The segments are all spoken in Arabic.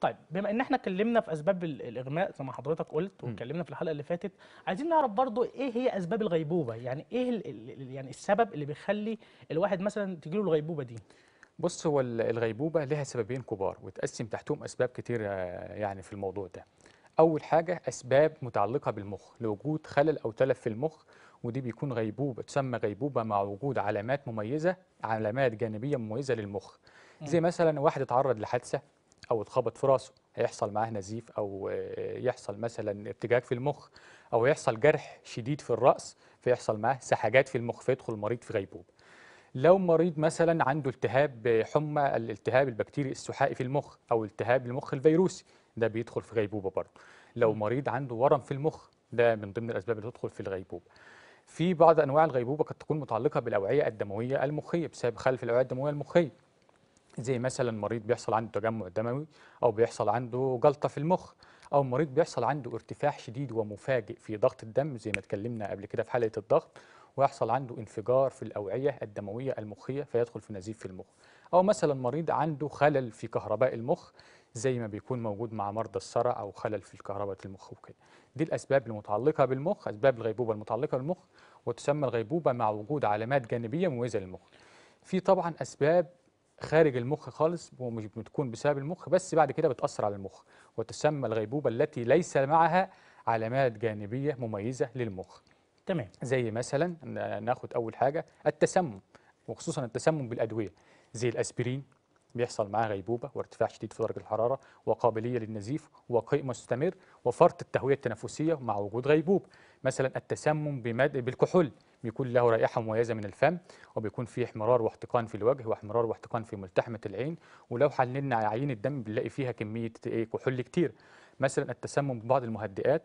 طيب بما ان احنا اتكلمنا في اسباب الاغماء زي ما حضرتك قلت واتكلمنا في الحلقه اللي فاتت عايزين نعرف برضو ايه هي اسباب الغيبوبه يعني ايه يعني السبب اللي بيخلي الواحد مثلا تجيله الغيبوبه دي بص هو الغيبوبه لها سببين كبار وتقسم تحتهم اسباب كتير آه، يعني في الموضوع ده اول حاجه اسباب متعلقه بالمخ لوجود خلل او تلف في المخ ودي بيكون غيبوبه تسمى غيبوبه مع وجود علامات مميزه علامات جانبيه مميزه للمخ زي مثلا واحد اتعرض لحادثه او اتخبط في راسه هيحصل معاه نزيف او يحصل مثلا ارتجاج في المخ او يحصل جرح شديد في الراس فيحصل معاه سحاجات في المخ فيدخل المريض في غيبوبه لو مريض مثلا عنده التهاب حمى الالتهاب البكتيري السحائي في المخ او التهاب المخ الفيروسي ده بيدخل في غيبوبه برضه لو مريض عنده ورم في المخ ده من ضمن الاسباب اللي تدخل في الغيبوبه في بعض انواع الغيبوبه قد تكون متعلقه بالاوعيه الدمويه المخيه بسبب خلل في الاوعيه الدمويه المخيه زي مثلا مريض بيحصل عنده تجمع دموي او بيحصل عنده جلطه في المخ او مريض بيحصل عنده ارتفاع شديد ومفاجئ في ضغط الدم زي ما اتكلمنا قبل كده في حلقه الضغط ويحصل عنده انفجار في الاوعيه الدمويه المخيه فيدخل في نزيف في المخ او مثلا مريض عنده خلل في كهرباء المخ زي ما بيكون موجود مع مرضى السرع او خلل في الكهرباء المخ وكده دي الاسباب المتعلقه بالمخ اسباب الغيبوبه المتعلقه بالمخ وتسمى الغيبوبه مع وجود علامات جانبيه مميزه للمخ في طبعا اسباب خارج المخ خالص ومش بتكون بسبب المخ بس بعد كده بتأثر على المخ وتسمى الغيبوبة التي ليس معها علامات جانبية مميزة للمخ تمام زي مثلا ناخد أول حاجة التسمم وخصوصا التسمم بالأدوية زي الأسبرين بيحصل معاه غيبوبة وارتفاع شديد في درجة الحرارة وقابلية للنزيف وقيء مستمر وفرط التهوية التنفسية مع وجود غيبوبة مثلا التسمم بالكحول بيكون له رائحه مميزه من الفم وبيكون فيه احمرار واحتقان في الوجه واحمرار واحتقان في ملتحمه العين ولو حللنا عيين الدم بنلاقي فيها كميه ايه كحول كتير مثلا التسمم ببعض المهدئات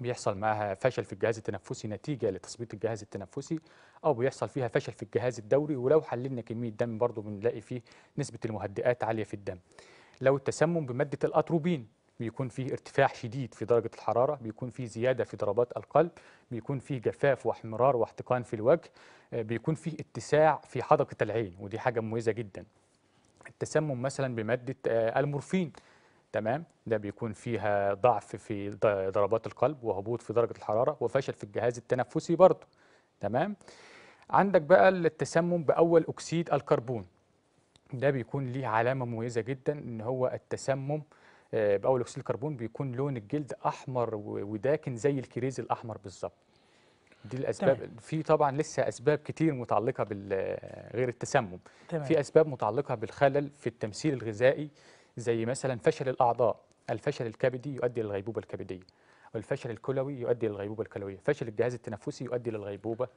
بيحصل معها فشل في الجهاز التنفسي نتيجة لتثبيط الجهاز التنفسي أو بيحصل فيها فشل في الجهاز الدوري ولو حللنا كمية دم برضه بنلاقي فيه نسبة المهدئات عالية في الدم لو التسمم بمادة الأتروبين بيكون فيه ارتفاع شديد في درجة الحرارة بيكون فيه زيادة في ضربات القلب بيكون فيه جفاف واحمرار واحتقان في الوجه آه، بيكون فيه اتساع في حدقة العين ودي حاجة مميزة جدا التسمم مثلا بمادة آه، المورفين تمام ده بيكون فيها ضعف في ضربات القلب وهبوط في درجة الحرارة وفشل في الجهاز التنفسي برضه تمام عندك بقى التسمم بأول أكسيد الكربون ده بيكون ليه علامة مميزة جدا إن هو التسمم آه، باول اكسيد الكربون بيكون لون الجلد احمر وداكن زي الكريز الاحمر بالظبط دي الاسباب تمام. في طبعا لسه اسباب كتير متعلقه غير التسمم تمام. في اسباب متعلقه بالخلل في التمثيل الغذائي زي مثلا فشل الاعضاء الفشل الكبدي يؤدي للغيبوبه الكبديه والفشل الكلوي يؤدي للغيبوبه الكلويه فشل الجهاز التنفسي يؤدي للغيبوبه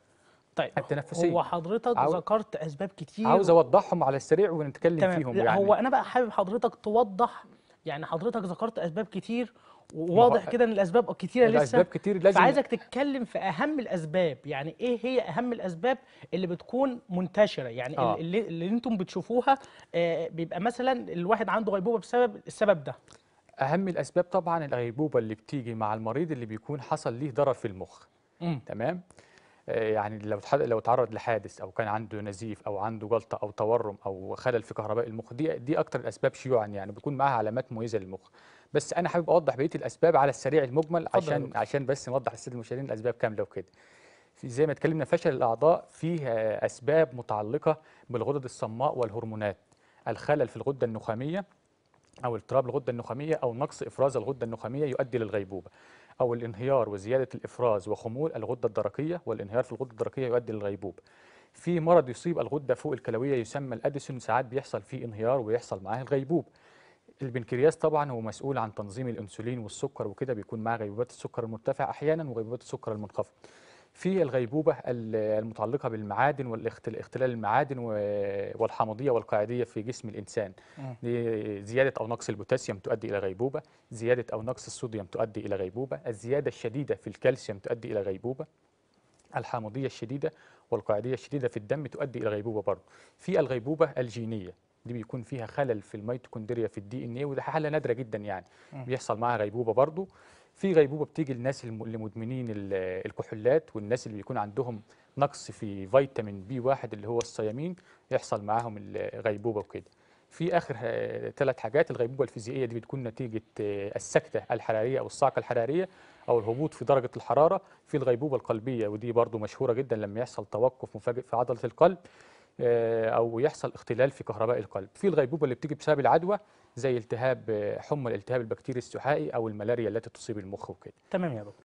طيب التنفسيه هو حضرتك عاو... ذكرت اسباب كتير عاوز اوضحهم على السريع ونتكلم تمام. فيهم يعني هو انا بقى حابب حضرتك توضح يعني حضرتك ذكرت اسباب كتير وواضح كده ان الاسباب كتيره لسه الاسباب كتير لازم فعايزك تتكلم في اهم الاسباب يعني ايه هي اهم الاسباب اللي بتكون منتشره يعني آه. اللي, اللي انتم بتشوفوها آه بيبقى مثلا الواحد عنده غيبوبه بسبب السبب ده اهم الاسباب طبعا الغيبوبه اللي بتيجي مع المريض اللي بيكون حصل ليه ضرر في المخ م. تمام يعني لو لو تعرض لحادث او كان عنده نزيف او عنده جلطه او تورم او خلل في كهرباء المخ دي دي اكتر الاسباب شيوعا يعني بيكون معاها علامات مميزه للمخ بس انا حابب اوضح بقيه الاسباب على السريع المجمل عشان عشان بس نوضح للساده المشاهدين الاسباب كامله وكده زي ما اتكلمنا فشل الاعضاء فيه اسباب متعلقه بالغدد الصماء والهرمونات الخلل في الغده النخاميه أو اضطراب الغدة النخامية أو نقص إفراز الغدة النخامية يؤدي للغيبوبة أو الانهيار وزيادة الإفراز وخمول الغدة الدرقية والانهيار في الغدة الدرقية يؤدي للغيبوبة في مرض يصيب الغدة فوق الكلوية يسمى الأديسون ساعات بيحصل فيه انهيار ويحصل معاه الغيبوب البنكرياس طبعا هو مسؤول عن تنظيم الانسولين والسكر وكده بيكون معاه غيبوبات السكر المرتفع احيانا وغيبوبات السكر المنخفض في الغيبوبة المتعلقة بالمعادن والاختلال المعادن والحمضية والقاعدية في جسم الإنسان زيادة أو نقص البوتاسيوم تؤدي إلى غيبوبة زيادة أو نقص الصوديوم تؤدي إلى غيبوبة الزيادة الشديدة في الكالسيوم تؤدي إلى غيبوبة الحامضية الشديدة والقاعدية الشديدة في الدم تؤدي إلى غيبوبة برضه في الغيبوبة الجينية دي بيكون فيها خلل في الميتوكوندريا في الدي ان ايه وده حاله نادره جدا يعني بيحصل معاها غيبوبه برضه في غيبوبه بتيجي للناس المدمنين الكحولات والناس اللي بيكون عندهم نقص في فيتامين بي واحد اللي هو الصيامين يحصل معاهم الغيبوبه وكده في اخر ثلاث آه، حاجات الغيبوبه الفيزيائيه دي بتكون نتيجه آه، السكته الحراريه او الصعقه الحراريه او الهبوط في درجه الحراره في الغيبوبه القلبيه ودي برضو مشهوره جدا لما يحصل توقف مفاجئ في عضله القلب آه، او يحصل اختلال في كهرباء القلب في الغيبوبه اللي بتيجي بسبب العدوى زي التهاب آه، حمى الالتهاب البكتيري السحائي او الملاريا التي تصيب المخ وكده تمام يا دكتور